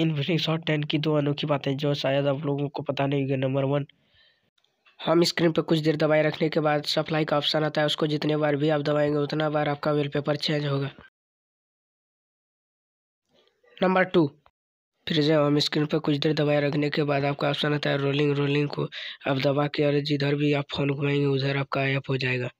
investing shot ten की दो अनोखी बातें जो शायद आप लोगों को पता नहीं होगी नंबर वन हम स्क्रीन पर कुछ देर दबाए रखने के बाद सप्लाई का ऑप्शन आता है उसको जितने बार भी आप दबाएंगे उतना बार आपका वेल पेपर चेंज होगा नंबर टू फिर जब हम स्क्रीन पर कुछ देर दबाए रखने के बाद आपका ऑप्शन आता है रोलिंग रोलिंग को आप दबा के और जिधर भी आप फ़ोन घुमाएंगे उधर आपका ऐप हो जाएगा